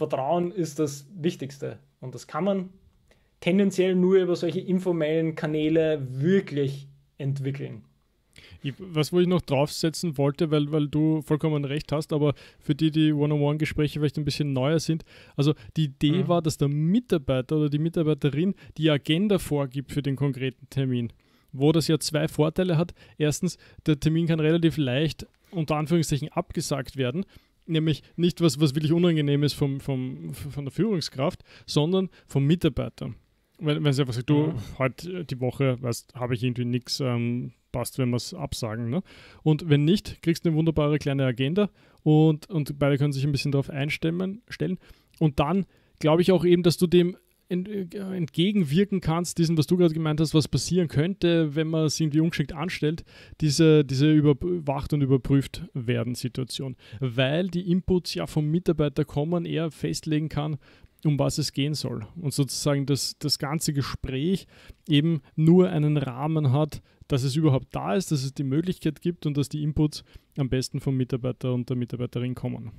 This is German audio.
Vertrauen ist das Wichtigste. Und das kann man tendenziell nur über solche informellen Kanäle wirklich entwickeln. Ich, was wo ich noch draufsetzen wollte, weil, weil du vollkommen recht hast, aber für die, die One-on-One-Gespräche vielleicht ein bisschen neuer sind, also die Idee mhm. war, dass der Mitarbeiter oder die Mitarbeiterin die Agenda vorgibt für den konkreten Termin, wo das ja zwei Vorteile hat. Erstens, der Termin kann relativ leicht unter Anführungszeichen abgesagt werden, nämlich nicht was, was wirklich unangenehm ist vom, vom, von der Führungskraft, sondern vom Mitarbeiter. Wenn, wenn sie einfach sagt, du, heute mhm. halt die Woche, weißt, habe ich irgendwie nichts, ähm, passt, wenn wir es absagen. Ne? Und wenn nicht, kriegst du eine wunderbare kleine Agenda und, und beide können sich ein bisschen darauf einstellen. Stellen. Und dann glaube ich auch eben, dass du dem äh, entgegenwirken kannst, diesem, was du gerade gemeint hast, was passieren könnte, wenn man es irgendwie ungeschickt anstellt, diese, diese überwacht und überprüft werden Situation. Weil die Inputs ja vom Mitarbeiter kommen, er festlegen kann, um was es gehen soll. Und sozusagen das, das ganze Gespräch eben nur einen Rahmen hat, dass es überhaupt da ist, dass es die Möglichkeit gibt und dass die Inputs am besten vom Mitarbeiter und der Mitarbeiterin kommen.